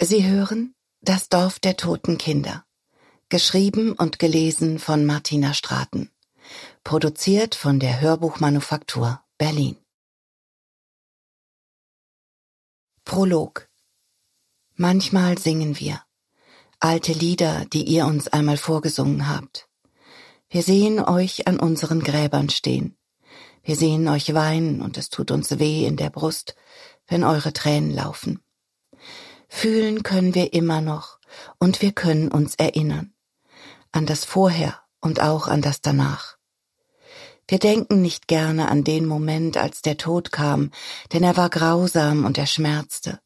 Sie hören Das Dorf der toten Kinder. Geschrieben und gelesen von Martina Straten. Produziert von der Hörbuchmanufaktur Berlin. Prolog. Manchmal singen wir. Alte Lieder, die ihr uns einmal vorgesungen habt. Wir sehen euch an unseren Gräbern stehen. Wir sehen euch weinen und es tut uns weh in der Brust, wenn eure Tränen laufen. Fühlen können wir immer noch und wir können uns erinnern an das Vorher und auch an das Danach. Wir denken nicht gerne an den Moment, als der Tod kam, denn er war grausam und er schmerzte.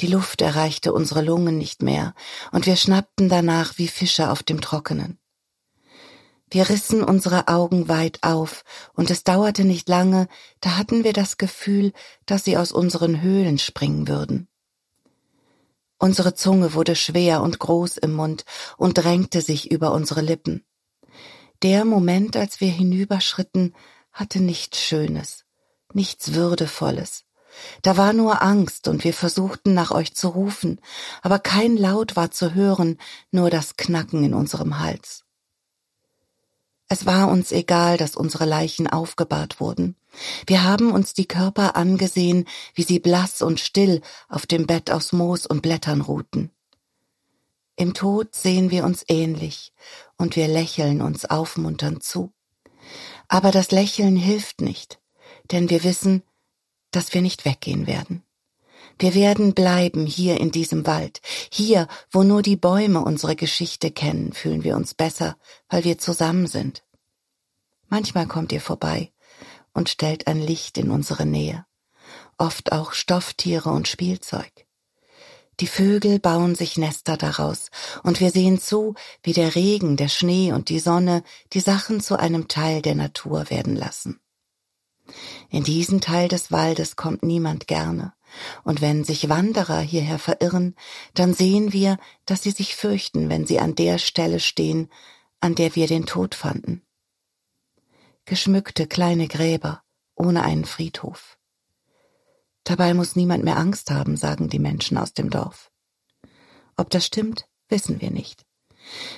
Die Luft erreichte unsere Lungen nicht mehr, und wir schnappten danach wie Fische auf dem Trockenen. Wir rissen unsere Augen weit auf, und es dauerte nicht lange, da hatten wir das Gefühl, dass sie aus unseren Höhlen springen würden. Unsere Zunge wurde schwer und groß im Mund und drängte sich über unsere Lippen. Der Moment, als wir hinüberschritten, hatte nichts Schönes, nichts Würdevolles. Da war nur Angst, und wir versuchten nach euch zu rufen, aber kein Laut war zu hören, nur das Knacken in unserem Hals. Es war uns egal, dass unsere Leichen aufgebahrt wurden. Wir haben uns die Körper angesehen, wie sie blass und still auf dem Bett aus Moos und Blättern ruhten. Im Tod sehen wir uns ähnlich und wir lächeln uns aufmunternd zu. Aber das Lächeln hilft nicht, denn wir wissen, dass wir nicht weggehen werden. Wir werden bleiben hier in diesem Wald, hier, wo nur die Bäume unsere Geschichte kennen, fühlen wir uns besser, weil wir zusammen sind. Manchmal kommt ihr vorbei und stellt ein Licht in unsere Nähe, oft auch Stofftiere und Spielzeug. Die Vögel bauen sich Nester daraus, und wir sehen zu, wie der Regen, der Schnee und die Sonne die Sachen zu einem Teil der Natur werden lassen. In diesen Teil des Waldes kommt niemand gerne, und wenn sich Wanderer hierher verirren, dann sehen wir, dass sie sich fürchten, wenn sie an der Stelle stehen, an der wir den Tod fanden. Geschmückte kleine Gräber ohne einen Friedhof. Dabei muss niemand mehr Angst haben, sagen die Menschen aus dem Dorf. Ob das stimmt, wissen wir nicht.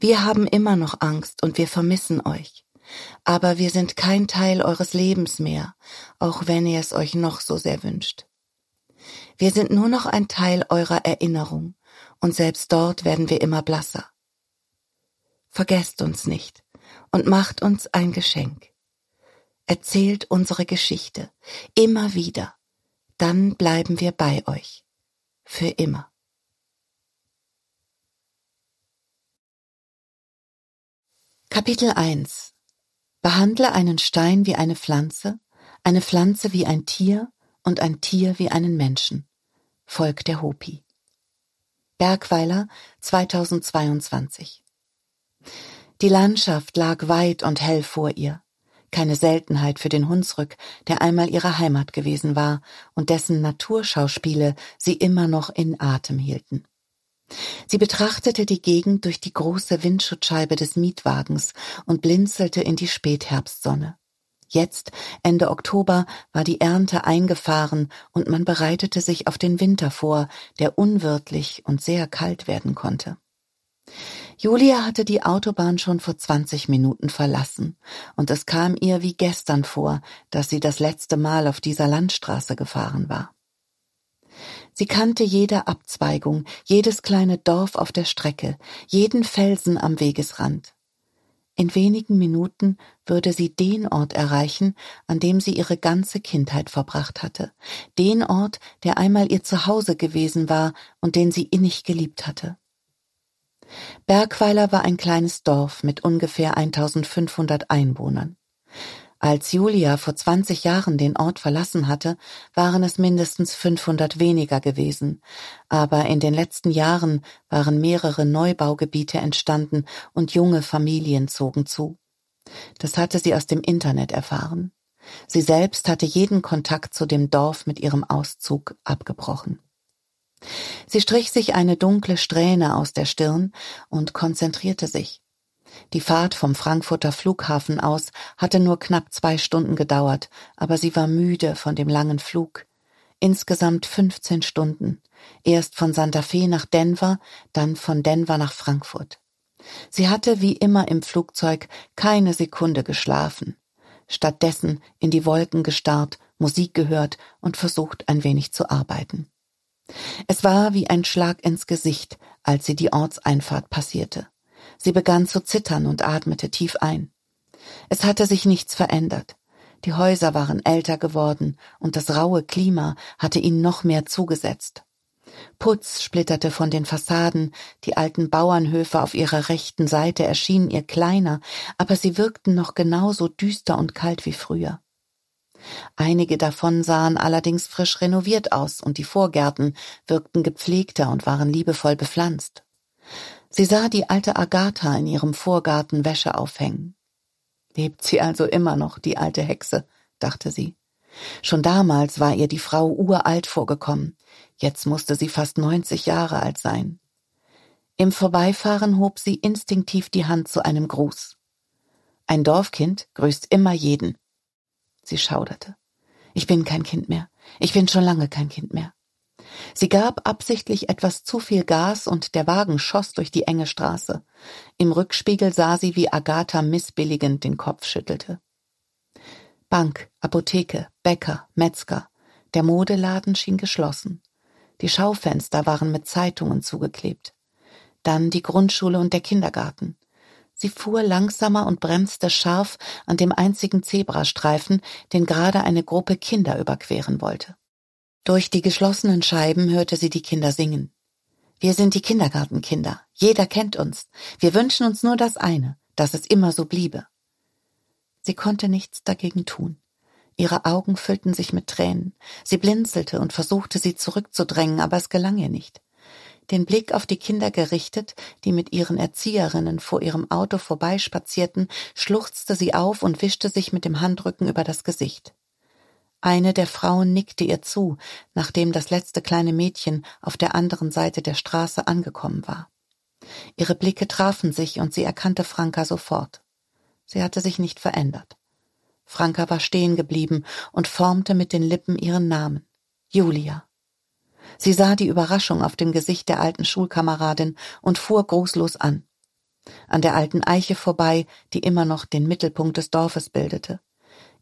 Wir haben immer noch Angst und wir vermissen euch. Aber wir sind kein Teil eures Lebens mehr, auch wenn ihr es euch noch so sehr wünscht. Wir sind nur noch ein Teil eurer Erinnerung, und selbst dort werden wir immer blasser. Vergesst uns nicht und macht uns ein Geschenk. Erzählt unsere Geschichte immer wieder, dann bleiben wir bei euch. Für immer. Kapitel 1 Behandle einen Stein wie eine Pflanze, eine Pflanze wie ein Tier und ein Tier wie einen Menschen. Volk der Hopi. Bergweiler 2022. Die Landschaft lag weit und hell vor ihr. Keine Seltenheit für den Hunsrück, der einmal ihre Heimat gewesen war und dessen Naturschauspiele sie immer noch in Atem hielten. Sie betrachtete die Gegend durch die große Windschutzscheibe des Mietwagens und blinzelte in die Spätherbstsonne. Jetzt, Ende Oktober, war die Ernte eingefahren und man bereitete sich auf den Winter vor, der unwirtlich und sehr kalt werden konnte. Julia hatte die Autobahn schon vor 20 Minuten verlassen, und es kam ihr wie gestern vor, dass sie das letzte Mal auf dieser Landstraße gefahren war. Sie kannte jede Abzweigung, jedes kleine Dorf auf der Strecke, jeden Felsen am Wegesrand. In wenigen Minuten würde sie den Ort erreichen, an dem sie ihre ganze Kindheit verbracht hatte, den Ort, der einmal ihr Zuhause gewesen war und den sie innig geliebt hatte. Bergweiler war ein kleines Dorf mit ungefähr 1500 Einwohnern. Als Julia vor 20 Jahren den Ort verlassen hatte, waren es mindestens 500 weniger gewesen. Aber in den letzten Jahren waren mehrere Neubaugebiete entstanden und junge Familien zogen zu. Das hatte sie aus dem Internet erfahren. Sie selbst hatte jeden Kontakt zu dem Dorf mit ihrem Auszug abgebrochen. Sie strich sich eine dunkle Strähne aus der Stirn und konzentrierte sich. Die Fahrt vom Frankfurter Flughafen aus hatte nur knapp zwei Stunden gedauert, aber sie war müde von dem langen Flug. Insgesamt 15 Stunden. Erst von Santa Fe nach Denver, dann von Denver nach Frankfurt. Sie hatte wie immer im Flugzeug keine Sekunde geschlafen. Stattdessen in die Wolken gestarrt, Musik gehört und versucht ein wenig zu arbeiten. Es war wie ein Schlag ins Gesicht, als sie die Ortseinfahrt passierte. Sie begann zu zittern und atmete tief ein. Es hatte sich nichts verändert. Die Häuser waren älter geworden und das raue Klima hatte ihnen noch mehr zugesetzt. Putz splitterte von den Fassaden, die alten Bauernhöfe auf ihrer rechten Seite erschienen ihr kleiner, aber sie wirkten noch genauso düster und kalt wie früher. Einige davon sahen allerdings frisch renoviert aus und die Vorgärten wirkten gepflegter und waren liebevoll bepflanzt. Sie sah die alte Agatha in ihrem Vorgarten Wäsche aufhängen. Lebt sie also immer noch, die alte Hexe, dachte sie. Schon damals war ihr die Frau uralt vorgekommen, jetzt musste sie fast neunzig Jahre alt sein. Im Vorbeifahren hob sie instinktiv die Hand zu einem Gruß. Ein Dorfkind grüßt immer jeden. Sie schauderte. Ich bin kein Kind mehr. Ich bin schon lange kein Kind mehr. Sie gab absichtlich etwas zu viel Gas und der Wagen schoss durch die enge Straße. Im Rückspiegel sah sie, wie Agatha missbilligend den Kopf schüttelte. Bank, Apotheke, Bäcker, Metzger. Der Modeladen schien geschlossen. Die Schaufenster waren mit Zeitungen zugeklebt. Dann die Grundschule und der Kindergarten. Sie fuhr langsamer und bremste scharf an dem einzigen Zebrastreifen, den gerade eine Gruppe Kinder überqueren wollte. Durch die geschlossenen Scheiben hörte sie die Kinder singen. Wir sind die Kindergartenkinder. Jeder kennt uns. Wir wünschen uns nur das eine, dass es immer so bliebe. Sie konnte nichts dagegen tun. Ihre Augen füllten sich mit Tränen. Sie blinzelte und versuchte, sie zurückzudrängen, aber es gelang ihr nicht. Den Blick auf die Kinder gerichtet, die mit ihren Erzieherinnen vor ihrem Auto vorbeispazierten, schluchzte sie auf und wischte sich mit dem Handrücken über das Gesicht. Eine der Frauen nickte ihr zu, nachdem das letzte kleine Mädchen auf der anderen Seite der Straße angekommen war. Ihre Blicke trafen sich und sie erkannte Franka sofort. Sie hatte sich nicht verändert. Franka war stehen geblieben und formte mit den Lippen ihren Namen. Julia. Sie sah die Überraschung auf dem Gesicht der alten Schulkameradin und fuhr grußlos an. An der alten Eiche vorbei, die immer noch den Mittelpunkt des Dorfes bildete.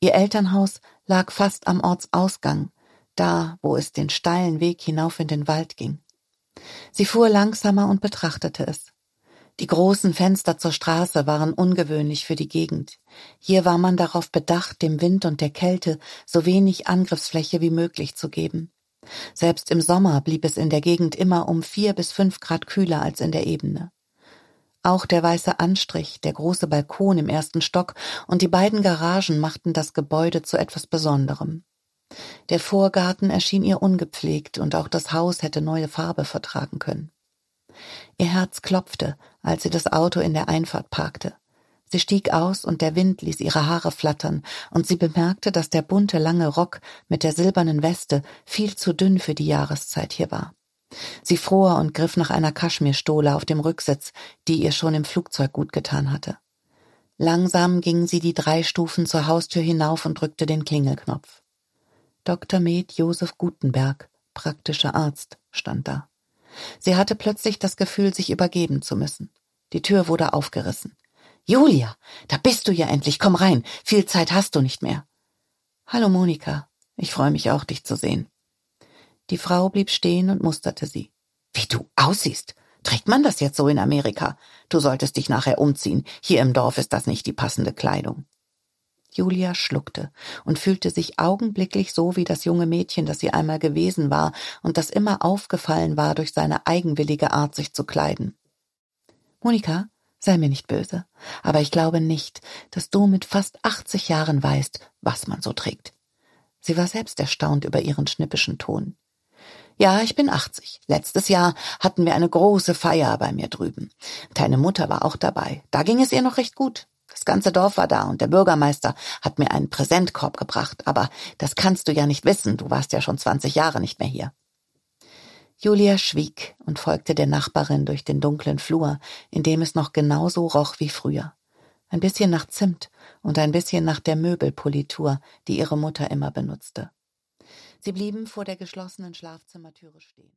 Ihr Elternhaus lag fast am Ortsausgang, da, wo es den steilen Weg hinauf in den Wald ging. Sie fuhr langsamer und betrachtete es. Die großen Fenster zur Straße waren ungewöhnlich für die Gegend. Hier war man darauf bedacht, dem Wind und der Kälte so wenig Angriffsfläche wie möglich zu geben. Selbst im Sommer blieb es in der Gegend immer um vier bis fünf Grad kühler als in der Ebene. Auch der weiße Anstrich, der große Balkon im ersten Stock und die beiden Garagen machten das Gebäude zu etwas Besonderem. Der Vorgarten erschien ihr ungepflegt und auch das Haus hätte neue Farbe vertragen können. Ihr Herz klopfte, als sie das Auto in der Einfahrt parkte. Sie stieg aus und der Wind ließ ihre Haare flattern, und sie bemerkte, dass der bunte lange Rock mit der silbernen Weste viel zu dünn für die Jahreszeit hier war. Sie fror und griff nach einer Kaschmirstole auf dem Rücksitz, die ihr schon im Flugzeug gut getan hatte. Langsam ging sie die drei Stufen zur Haustür hinauf und drückte den Klingelknopf. Dr. Med Josef Gutenberg, praktischer Arzt, stand da. Sie hatte plötzlich das Gefühl, sich übergeben zu müssen. Die Tür wurde aufgerissen. Julia, da bist du ja endlich, komm rein, viel Zeit hast du nicht mehr. Hallo Monika, ich freue mich auch, dich zu sehen. Die Frau blieb stehen und musterte sie. Wie du aussiehst. Trägt man das jetzt so in Amerika? Du solltest dich nachher umziehen. Hier im Dorf ist das nicht die passende Kleidung. Julia schluckte und fühlte sich augenblicklich so wie das junge Mädchen, das sie einmal gewesen war und das immer aufgefallen war durch seine eigenwillige Art, sich zu kleiden. Monika, sei mir nicht böse, aber ich glaube nicht, dass du mit fast achtzig Jahren weißt, was man so trägt. Sie war selbst erstaunt über ihren schnippischen Ton. Ja, ich bin 80. Letztes Jahr hatten wir eine große Feier bei mir drüben. Deine Mutter war auch dabei. Da ging es ihr noch recht gut. Das ganze Dorf war da und der Bürgermeister hat mir einen Präsentkorb gebracht. Aber das kannst du ja nicht wissen. Du warst ja schon 20 Jahre nicht mehr hier. Julia schwieg und folgte der Nachbarin durch den dunklen Flur, in dem es noch genauso roch wie früher. Ein bisschen nach Zimt und ein bisschen nach der Möbelpolitur, die ihre Mutter immer benutzte. Sie blieben vor der geschlossenen Schlafzimmertüre stehen.